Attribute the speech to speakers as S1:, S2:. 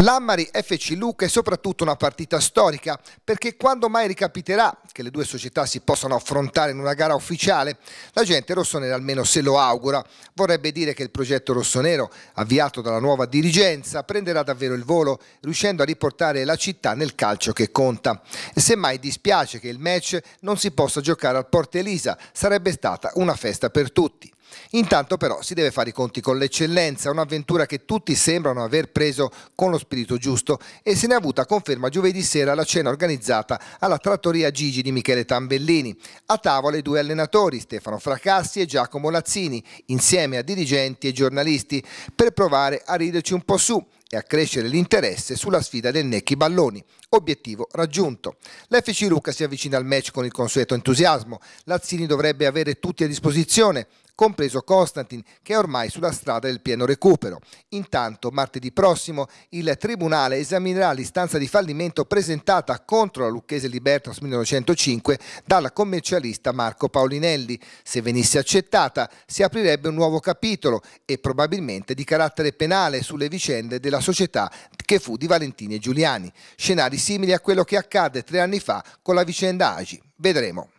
S1: L'Ammari FC Luca è soprattutto una partita storica perché quando mai ricapiterà che le due società si possano affrontare in una gara ufficiale, la gente rossonera almeno se lo augura. Vorrebbe dire che il progetto rossonero, avviato dalla nuova dirigenza, prenderà davvero il volo, riuscendo a riportare la città nel calcio che conta. E semmai dispiace che il match non si possa giocare al Porte Elisa, sarebbe stata una festa per tutti. Intanto però si deve fare i conti con l'eccellenza, un'avventura che tutti sembrano aver preso con lo spirito giusto e se ne è avuta conferma giovedì sera alla cena organizzata alla trattoria Gigi di Michele Tambellini. A tavola i due allenatori, Stefano Fracassi e Giacomo Lazzini, insieme a dirigenti e giornalisti, per provare a riderci un po' su e a crescere l'interesse sulla sfida del Necchi Balloni, obiettivo raggiunto. L'FC Lucca si avvicina al match con il consueto entusiasmo, Lazzini dovrebbe avere tutti a disposizione, compreso Konstantin che è ormai sulla strada del pieno recupero. Intanto martedì prossimo il Tribunale esaminerà l'istanza di fallimento presentata contro la Lucchese Libertas 1905 dalla commercialista Marco Paolinelli. Se venisse accettata si aprirebbe un nuovo capitolo e probabilmente di carattere penale sulle vicende della società che fu di Valentini e Giuliani. Scenari simili a quello che accadde tre anni fa con la vicenda Agi. Vedremo.